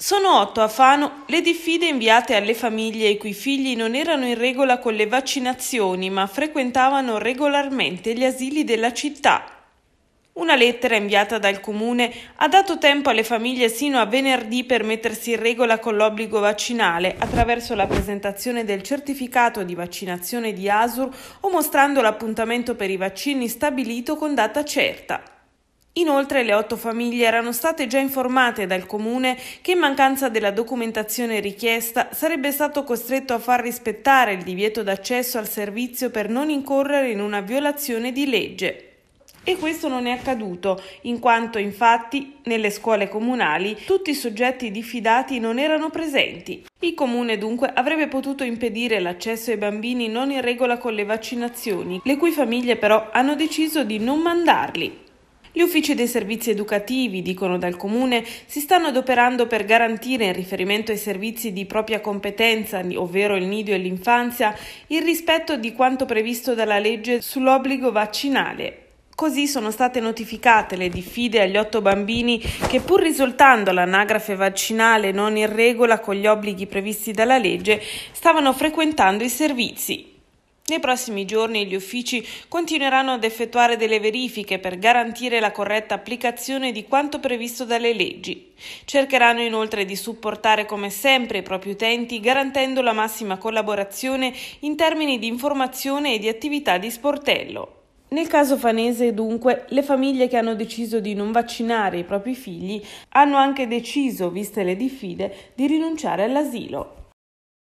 Sono otto a Fano le diffide inviate alle famiglie i cui figli non erano in regola con le vaccinazioni ma frequentavano regolarmente gli asili della città. Una lettera inviata dal comune ha dato tempo alle famiglie sino a venerdì per mettersi in regola con l'obbligo vaccinale attraverso la presentazione del certificato di vaccinazione di ASUR o mostrando l'appuntamento per i vaccini stabilito con data certa. Inoltre le otto famiglie erano state già informate dal comune che in mancanza della documentazione richiesta sarebbe stato costretto a far rispettare il divieto d'accesso al servizio per non incorrere in una violazione di legge. E questo non è accaduto, in quanto infatti nelle scuole comunali tutti i soggetti diffidati non erano presenti. Il comune dunque avrebbe potuto impedire l'accesso ai bambini non in regola con le vaccinazioni, le cui famiglie però hanno deciso di non mandarli. Gli uffici dei servizi educativi, dicono dal Comune, si stanno adoperando per garantire, in riferimento ai servizi di propria competenza, ovvero il nido e l'infanzia, il rispetto di quanto previsto dalla legge sull'obbligo vaccinale. Così sono state notificate le diffide agli otto bambini che pur risultando l'anagrafe vaccinale non in regola con gli obblighi previsti dalla legge, stavano frequentando i servizi. Nei prossimi giorni gli uffici continueranno ad effettuare delle verifiche per garantire la corretta applicazione di quanto previsto dalle leggi. Cercheranno inoltre di supportare come sempre i propri utenti garantendo la massima collaborazione in termini di informazione e di attività di sportello. Nel caso fanese, dunque, le famiglie che hanno deciso di non vaccinare i propri figli hanno anche deciso, viste le diffide, di rinunciare all'asilo.